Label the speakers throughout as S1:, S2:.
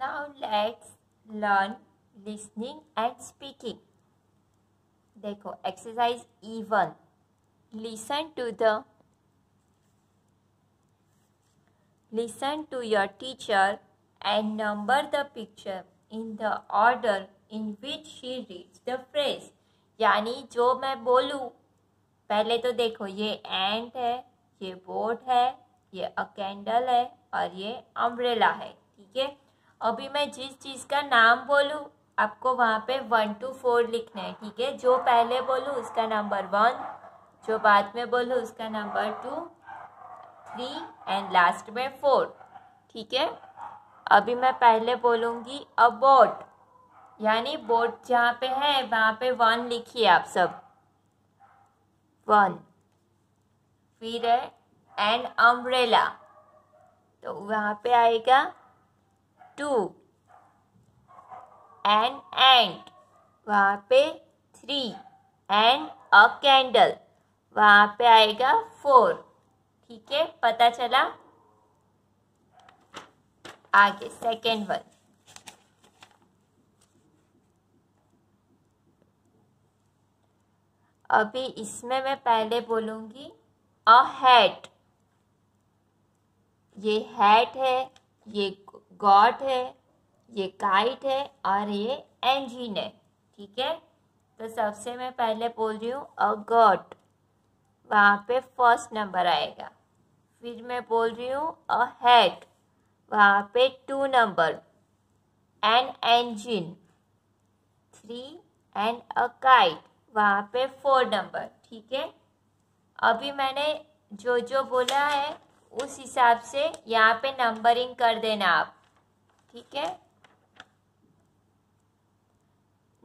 S1: Now let's learn listening and speaking. देखो exercise E1. Listen to the Listen to your teacher and number the picture in the order in which she reads the phrase. यानी जो मैं बोलूँ पहले तो देखो ये ant है ये बोट है ये अ कैंडल है और ये अम्ब्रेला है ठीक है अभी मैं जिस चीज़ का नाम बोलूँ आपको वहाँ पे वन टू फोर लिखना है ठीक है जो पहले बोलूँ उसका नंबर वन जो बाद में बोलूँ उसका number two three and last में फोर ठीक है अभी मैं पहले बोलूँगी अबोट यानी बोट जहाँ पे है वहाँ पे वन लिखिए आप सब वन फिर है एंड अम्ब्रेला तो वहाँ पे आएगा टू एन एंड वहाँ पे थ्री एंड अ कैंडल वहाँ पे आएगा फोर ठीक है पता चला आगे सेकेंड वन अभी इसमें मैं पहले बोलूँगी अ हैट ये हैट है ये गॉट है ये काइट है और ये एंजिन है ठीक है तो सबसे मैं पहले बोल रही हूँ अ गॉट वहाँ पे फर्स्ट नंबर आएगा फिर मैं बोल रही हूँ अ हेड वहाँ पे two number an engine three and a kite वहाँ पे फोर नंबर ठीक है अभी मैंने जो जो बोला है उस हिसाब से यहाँ पे नंबरिंग कर देना आप ठीक है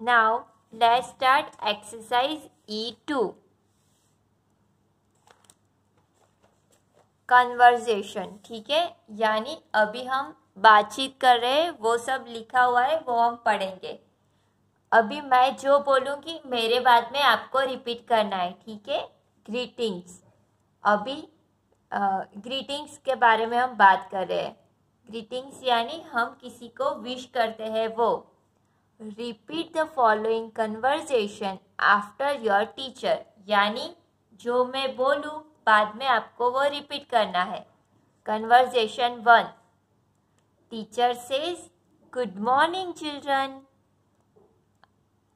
S1: now let start exercise E two conversation ठीक है यानी अभी हम बातचीत कर रहे हैं वो सब लिखा हुआ है वो हम पढ़ेंगे अभी मैं जो बोलूँगी मेरे बाद में आपको रिपीट करना है ठीक है ग्रीटिंग्स अभी ग्रीटिंग्स के बारे में हम बात कर रहे हैं ग्रीटिंग्स यानी हम किसी को विश करते हैं वो repeat the following conversation after your teacher यानी जो मैं बोलूँ बाद में आपको वो रिपीट करना है conversation one teacher says good morning children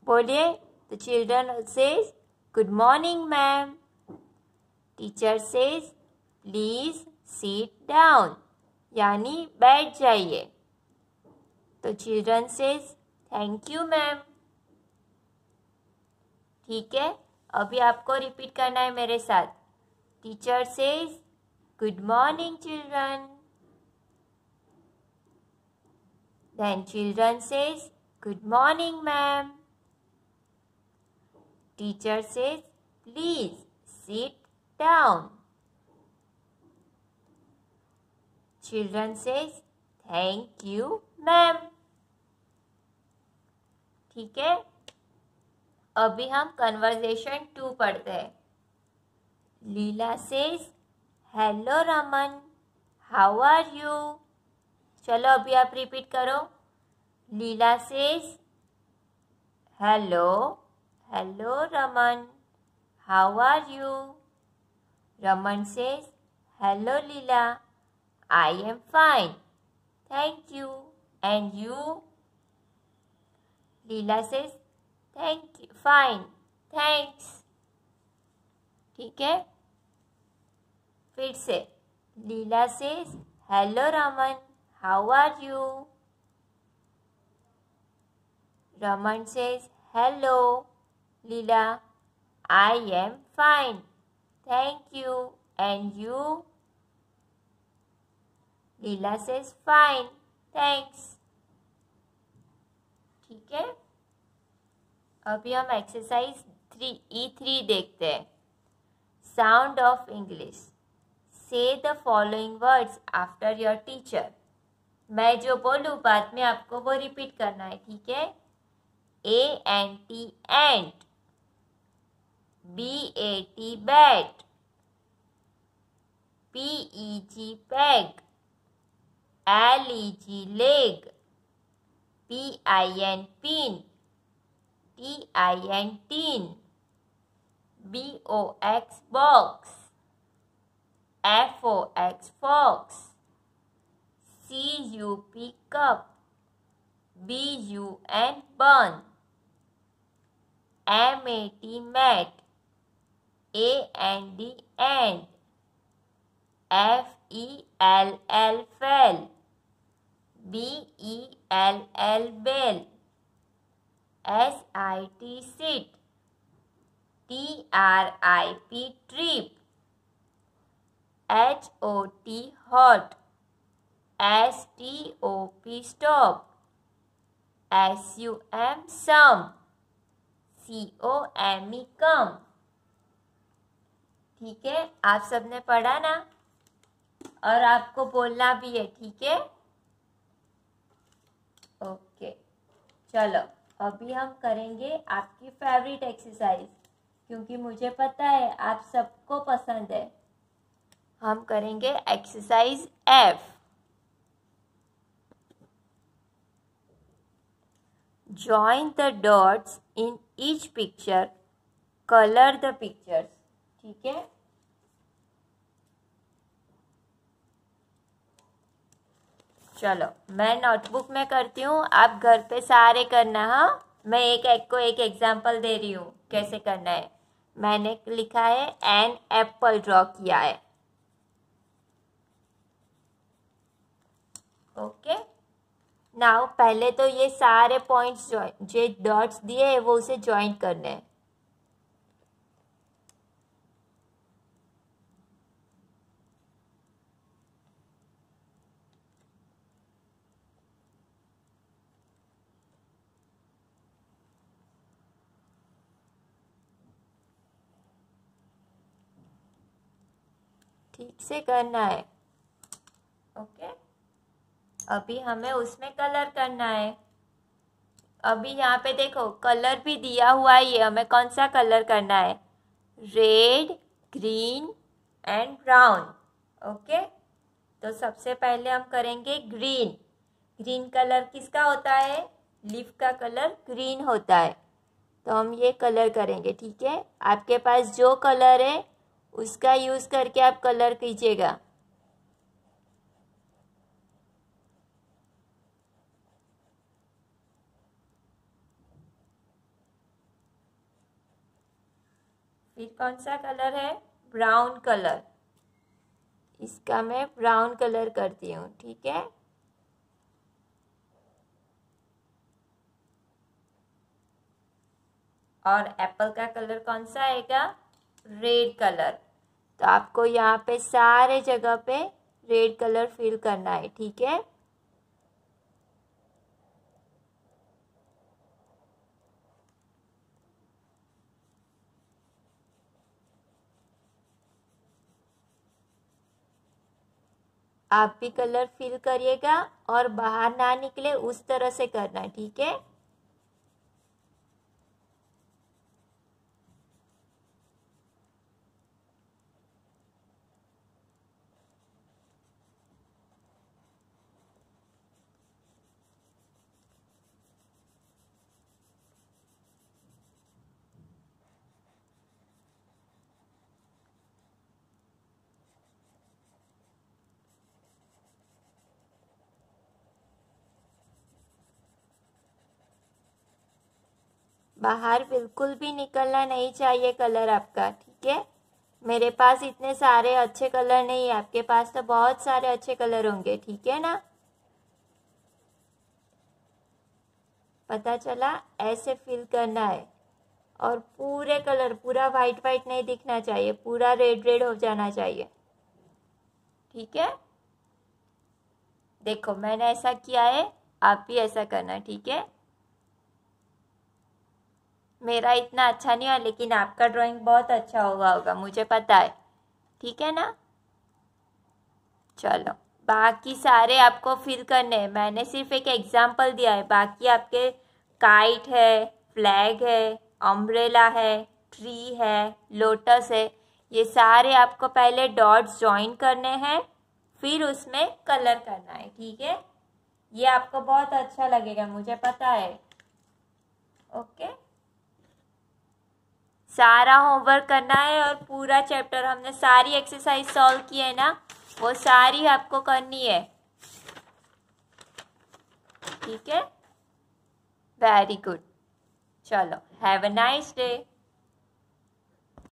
S1: बोलिए तो children says good morning ma'am teacher says please sit down यानी बैठ जाइए तो children says thank you ma'am ठीक है अभी आपको रिपीट करना है मेरे साथ teacher says good morning children then children says good morning ma'am teacher says please sit down Children says, thank you, ma'am. ठीक है अभी हम कन्वर्जेशन टू पढ़ते हैं Leela says hello Raman how are you चलो अभी आप रिपीट करो Leela says hello hello Raman how are you Raman says hello Leela I am fine. Thank you. And you? Lila says, Thank you. Fine. Thanks. Okay? Fitz says, Lila says, Hello, Raman. How are you? Raman says, Hello, Lila. I am fine. Thank you. And you? Leela says fine thanks ठीक है अभी हम exercise three ई three देखते हैं sound of English से the following words after your teacher मैं जो बोलूँ बाद में आपको वो रिपीट करना है ठीक है A N T ant B A T bat P E G peg L E G leg P I N pin T I N tin B O X box F O X fox C U P cup B U N bun M A T mat A N D and F E L L fell B E L L bell S I T sit T R I P trip H O T hot S T O P stop S U M sum C O M E come ठीक है आप सबने पढ़ा ना और आपको बोलना भी है ठीक है ओके चलो अभी हम करेंगे आपकी फेवरेट एक्सरसाइज क्योंकि मुझे पता है आप सबको पसंद है हम करेंगे exercise F join the dots in each picture colour the pictures ठीक है चलो मैं नोटबुक में करती हूँ आप घर पे सारे करना हाँ मैं एक एक को एक एग्जाम्पल दे रही हूँ कैसे करना है मैंने लिखा है एन एप्पल ड्रॉ किया है ओके नाउ पहले तो ये सारे पॉइंट्स जो डॉट्स दिए हैं वो उसे ज्वाइन करने हैं ठीक से करना है ओके अभी हमें उसमें कलर करना है अभी यहाँ पे देखो कलर भी दिया हुआ है ये हमें कौन सा कलर करना है red green and brown okay तो सबसे पहले हम करेंगे ग्रीन ग्रीन कलर किसका होता है लीफ का कलर ग्रीन होता है तो हम ये कलर करेंगे ठीक है आपके पास जो कलर है उसका यूज़ करके आप कलर कीजिएगा फिर कौन सा कलर है ब्राउन कलर इसका मैं ब्राउन कलर करती हूँ ठीक है और एप्पल का कलर कौन सा आएगा रेड कलर तो आपको यहाँ पे सारे जगह पे रेड कलर फिल करना है ठीक है आप भी कलर फिल करिएगा और बाहर ना निकले उस तरह से करना है ठीक है बाहर बिल्कुल भी निकलना नहीं चाहिए कलर आपका ठीक है मेरे पास इतने सारे अच्छे कलर नहीं है आपके पास तो बहुत सारे अच्छे कलर होंगे ठीक है ना पता चला ऐसे फिल करना है और पूरे कलर पूरा वाइट वाइट नहीं दिखना चाहिए पूरा रेड रेड हो जाना चाहिए ठीक है देखो मैंने ऐसा किया है आप भी ऐसा करना ठीक है मेरा इतना अच्छा नहीं हुआ लेकिन आपका ड्राइंग बहुत अच्छा हुआ होगा मुझे पता है ठीक है ना चलो बाकी सारे आपको फिल करने हैं मैंने सिर्फ एक एग्जाम्पल दिया है बाकी आपके काइट है फ्लैग है अम्ब्रेला है ट्री है लोटस है ये सारे आपको पहले डॉट्स ज्वाइन करने हैं फिर उसमें कलर करना है ठीक है ये आपको बहुत अच्छा लगेगा मुझे पता है सारा होमवर्क करना है और पूरा चैप्टर हमने सारी एक्सरसाइज सॉल्व की है ना वो सारी आपको करनी है ठीक है वेरी गुड चलो हैव अ नाइस डे